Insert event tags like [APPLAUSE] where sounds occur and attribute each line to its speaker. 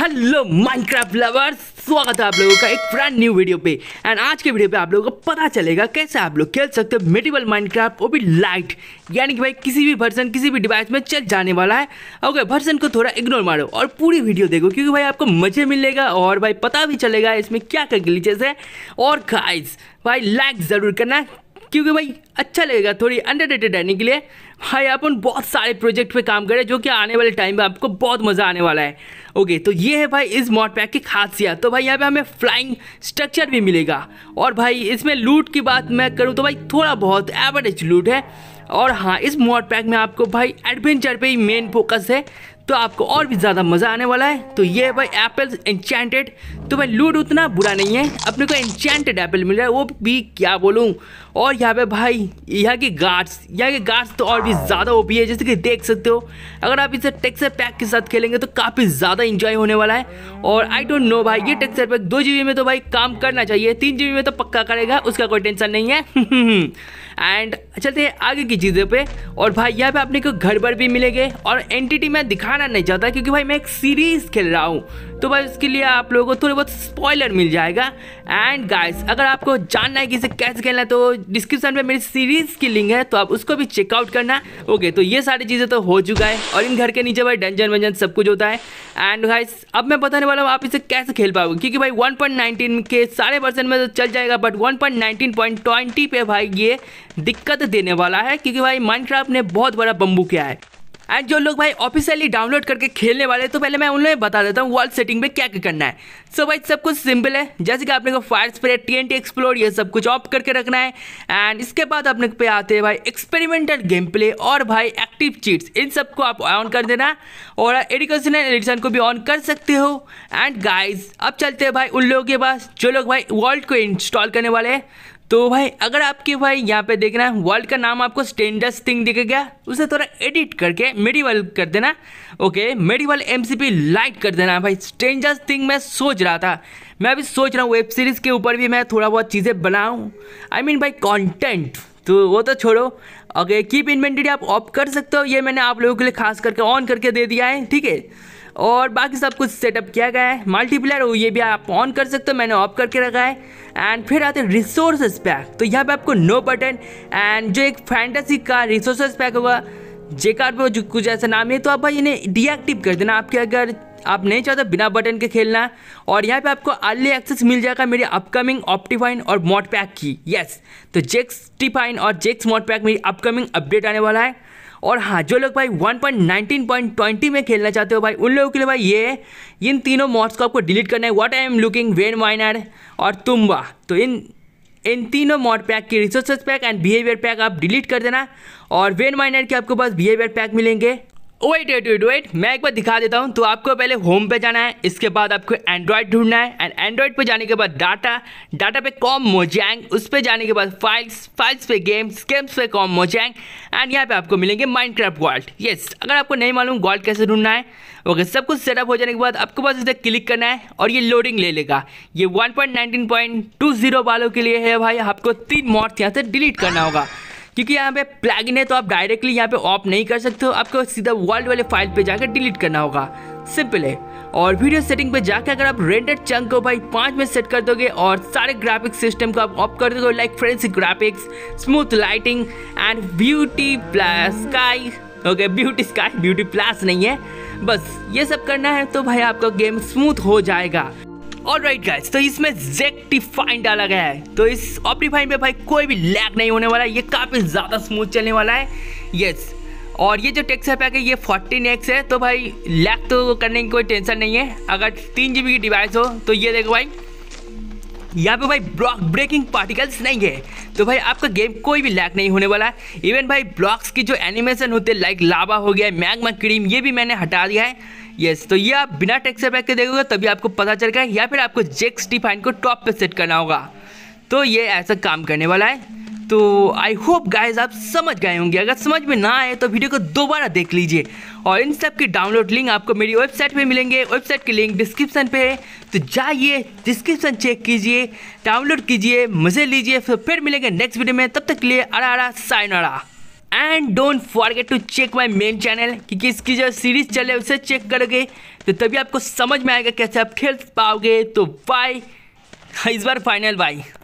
Speaker 1: hello Minecraft lovers स्वागत है आप लोगों का एक ब्रांड न्यू वीडियो पे एंड आज के वीडियो पे आप लोगों को पता चलेगा कैसे आप लोग खेल सकते हो मेडिवल माइनक्राफ्ट वो भी लाइट यानी कि भाई किसी भी वर्जन किसी भी डिवाइस में चल जाने वाला है ओके वर्जन को थोड़ा इग्नोर मारो और पूरी वीडियो देखो क्योंकि भाई आपको मजे मिलेगा और भाई पता भी चलेगा इसमें क्या क्या ग्लीचेस है और खाइज भाई लाइक ज़रूर करना क्योंकि भाई अच्छा लगेगा थोड़ी अंडर रेटेड रहने के लिए भाई अपन बहुत सारे प्रोजेक्ट पे काम करें जो कि आने वाले टाइम में आपको बहुत मज़ा आने वाला है ओके तो ये है भाई इस मॉड पैक की खासियत तो भाई यहाँ पे हमें फ्लाइंग स्ट्रक्चर भी मिलेगा और भाई इसमें लूट की बात मैं करूँ तो भाई थोड़ा बहुत एवरेज लूट है और हाँ इस मॉड पैक में आपको भाई एडवेंचर पर ही मेन फोकस है तो आपको और भी ज़्यादा मज़ा आने वाला है तो ये है भाई एप्पल इंचैंटेड तो भाई लूट उतना बुरा नहीं है अपने को एनचैंटेड एप्पल मिल रहा है वो भी क्या बोलूँ और यहाँ पे भाई यहाँ की गार्ड्स यहाँ के गार्ड्स तो और भी ज़्यादा ओपी है जैसे कि देख सकते हो अगर आप इसे टेक्सर पैक के साथ खेलेंगे तो काफ़ी ज़्यादा इंजॉय होने वाला है और आई डोंट नो भाई ये टेक्सर पैक दो जी में तो भाई काम करना चाहिए तीन जी में तो पक्का करेगा उसका कोई टेंशन नहीं है एंड [LAUGHS] चलते हैं आगे की चीज़ों पे और भाई यहाँ पे आपने को घर पर भी मिलेंगे और एंटिटी मैं दिखाना नहीं चाहता क्योंकि भाई मैं एक सीरीज़ खेल रहा हूँ तो भाई उसके लिए आप लोगों को थोड़े बहुत स्पॉयलर मिल जाएगा एंड गाइस अगर आपको जानना है कि इसे कैसे खेलना है तो डिस्क्रिप्शन में मेरी सीरीज की लिंक है तो आप उसको भी चेकआउट करना ओके तो ये सारी चीज़ें तो हो चुका है और इन घर के नीचे भाई डंजन वंजन सब कुछ होता है एंड भाई अब मैं बताने वाला हूँ आप इसे कैसे खेल पाओगे क्योंकि भाई 1.19 के सारे परसेंट में तो चल जाएगा बट 1.19.20 पे भाई ये दिक्कत देने वाला है क्योंकि भाई माइंड ने बहुत बड़ा बम्बू किया है एंड जो लोग भाई ऑफिशियली डाउनलोड करके खेलने वाले तो पहले मैं उन लोगों बता देता हूँ वर्ल्ड सेटिंग में क्या क्या करना है सो so भाई सब कुछ सिंपल है जैसे कि आपने को fire spray T N explore ये सब कुछ ऑफ करके रखना है एंड इसके बाद अपने पे आते हैं भाई एक्सपेरिमेंटल गेम प्ले और भाई एक्टिव चीट्स इन सबको आप ऑन कर देना और एडुकेशनल एडिशन को भी ऑन कर सकते हो एंड गाइज अब चलते हैं भाई उन लोगों के पास जो लोग भाई वर्ल्ड को इंस्टॉल करने वाले हैं तो भाई अगर आपके भाई यहाँ पे देखना हैं वर्ल्ड का नाम आपको स्टेंडर्स थिंग गया उसे थोड़ा एडिट करके मेडिवल कर देना ओके मेडिवल एमसीपी लाइट कर देना भाई स्टेंडर्स थिंग मैं सोच रहा था मैं अभी सोच रहा हूँ वेब सीरीज़ के ऊपर भी मैं थोड़ा बहुत चीज़ें बनाऊँ आई मीन भाई कॉन्टेंट तो वो तो छोड़ो अगर कीप इन्वेंटरी आप ऑफ कर सकते हो ये मैंने आप लोगों के लिए खास करके ऑन करके दे दिया है ठीक है और बाकी सब कुछ सेटअप किया गया है मल्टीप्लेयर ये भी आप ऑन कर सकते हो मैंने ऑफ करके रखा है एंड फिर आते हैं रिसोर्सेज पैक तो यहाँ पे आपको नो बटन एंड जो एक फैंटेसी का रिसोर्सेज पैक होगा जेकार पे जो कुछ ऐसा नाम है तो आप भाई इन्हें डीएक्टिव कर देना आपके अगर आप नहीं चाहते बिना बटन के खेलना और यहाँ पे आपको अर्ली एक्सेस मिल जाएगा मेरे अपकमिंग ऑप्टिफाइन और मॉड पैक की यस तो जेक्स टिफाइन और जेक्स मॉड पैक मेरी अपकमिंग अपडेट आने वाला है और हाँ जो लोग भाई 1.19.20 में खेलना चाहते हो भाई उन लोगों के लिए भाई ये इन तीनों मॉड्स को आपको डिलीट करना है व्हाट आई एम लुकिंग वेन माइनर और तुम्बा तो इन इन तीनों मॉड पैक की resources pack and behaviour pack आप डिलीट कर देना और वेन माइनर के आपको पास बिहेवियर पैक मिलेंगे वेट वेट वेट वेट मैं एक बार दिखा देता हूँ तो आपको पहले होम पे जाना है इसके बाद आपको एंड्रॉयड ढूंढना है एंड एंड्रॉयड पे जाने के बाद डाटा डाटा पे कॉम मोजैंग उस पर जाने के बाद फाइल्स फाइल्स पे गेम्स गेम्स पे कॉम मोजैंग एंड यहाँ पे आपको मिलेंगे माइंड क्राफ्ट वर्ल्ड येस अगर आपको नहीं मालूम वर्ल्ड कैसे ढूंढना है ओके सब कुछ सेटअप हो जाने के बाद आपको बस इसे क्लिक करना है और ये लोडिंग ले लेगा ये वन वालों के लिए है भाई आपको तीन मॉर्थ यहाँ से डिलीट करना होगा क्योंकि यहाँ पे प्लगइन है तो आप डायरेक्टली यहाँ पे ऑफ नहीं कर सकते हो आपको सीधा वर्ल्ड वाले फाइल पे जाकर डिलीट करना होगा सिंपल है और वीडियो सेटिंग पे जाकर अगर आप रेंडेड चंक को भाई पाँच में सेट कर दोगे और सारे ग्राफिक्स सिस्टम को आप ऑफ कर दोगे like friends graphics smooth lighting and beauty plus sky okay beauty sky beauty plus नहीं है बस ये सब करना है तो भाई आपका गेम स्मूथ हो जाएगा और राइट गाइस तो इसमें जेक्टिफाइन डाला गया है तो इस ऑप्टिफाइन पे भाई कोई भी लैग नहीं होने वाला है ये काफ़ी ज़्यादा स्मूथ चलने वाला है यस और ये जो टेक्सर पैक है ये फोर्टीन एक्स है तो भाई लैग तो करने की कोई टेंशन नहीं है अगर तीन जी की डिवाइस हो तो ये देखो भाई यहाँ पे भाई ब्लॉक ब्रेकिंग पार्टिकल्स नहीं है तो भाई आपका गेम कोई भी लैग नहीं होने वाला है इवन भाई ब्लॉक्स की जो एनिमेशन होते हैं लाइक लावा हो गया मैगमा क्रीम ये भी मैंने हटा दिया है यस तो ये आप बिना टेक्सचर पैक के देखोगे तभी आपको पता चल गया या फिर आपको जेक्स डिफाइन को टॉप पर सेट करना होगा तो ये ऐसा काम करने वाला है तो आई होप गाइज आप समझ गए होंगे अगर समझ में ना आए तो वीडियो को दोबारा देख लीजिए और इन सब की डाउनलोड लिंक आपको मेरी वेबसाइट पे मिलेंगे वेबसाइट की लिंक डिस्क्रिप्शन पे है तो जाइए डिस्क्रिप्शन चेक कीजिए डाउनलोड कीजिए मज़े लीजिए फिर फिर मिलेंगे नेक्स्ट वीडियो में तब तक के लिए अरा अरा साइन अरा and don't forget to check my main channel क्योंकि इसकी जो सीरीज चले उसे चेक करोगे तो तभी आपको समझ में आएगा कैसे आप खेल पाओगे तो बाय हाँ, इस बार फाइनल बाई